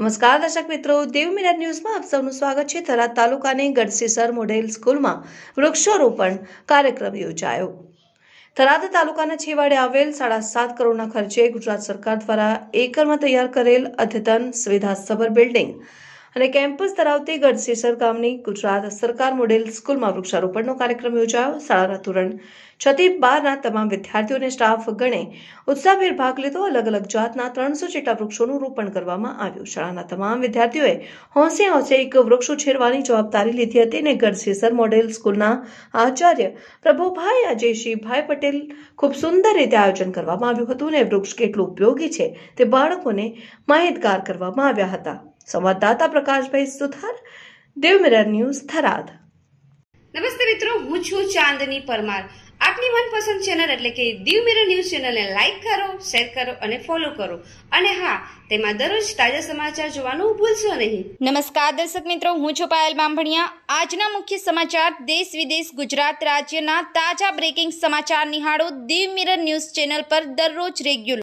નમસ્કાર દર્શક મિત્રો દેવ મિરર ન્યૂઝમાં આપ સૌનું સ્વાગત છે થરાદ તાલુકાની ગઢસીસર મોડેલ સ્કૂલમાં વૃક્ષારોપણ કાર્યક્રમ યોજાયો થરાદ તાલુકાના છેવાડે આવેલ સાડા સાત કરોડના ખર્ચે ગુજરાત સરકાર દ્વારા એકરમાં તૈયાર કરેલ અદ્યતન સુવિધા સુવિધાસભર બિલ્ડિંગ અને કેમ્પસ ધરાવતી ગઢસેસર ગામની ગુજરાત સરકાર મોડેલ સ્કૂલમાં વૃક્ષારોપણનો કાર્યક્રમ યોજાયો શાળાના ધોરણ છ થી બારના તમામ વિદ્યાર્થીઓ અને સ્ટાફ ગણે ઉત્સાહભેર ભાગ લીધો અલગ અલગ જાતના ત્રણસો જેટલા વૃક્ષોનું રોપણ કરવામાં આવ્યું શાળાના તમામ વિદ્યાર્થીઓએ હોંસે હોંશે એક વૃક્ષ ઉછેરવાની જવાબદારી લીધી હતી અને ગઢસેસર મોડેલ સ્કૂલના આચાર્ય પ્રભુભાઈ અજયસિંહભાઈ પટેલ ખૂબ સુંદર રીતે આયોજન કરવામાં આવ્યું હતું અને વૃક્ષ કેટલું ઉપયોગી છે તે બાળકોને માહિતગાર કરવામાં આવ્યા હતા સંવાદદાતા પ્રકાશભાઈ સુથાર દેવમિરર ન્યૂઝ થરાદ નમસ્તે મિત્રો હું છું ચાંદની પરમાર આપની મનપસંદ ચેનલ એટલે કે દીવ મિરર ન્યૂઝ ચેનલને લાઇક કરો શેર કરો અને ફોલો કરો અને હા તેમાં દરરોજ તાજા સમાચાર જોવાનું ભૂલશો નહીં નમસ્કાર દર્શક મિત્રો હું છું પાયલ બામભણિયા આજના મુખ્ય સમાચાર દેશ વિદેશ ગુજરાત રાજ્યના તાજા બ્રેકિંગ સમાચાર નિહાળો દીવ મિરર ન્યૂઝ ચેનલ પર દરરોજ રેગ્યુલર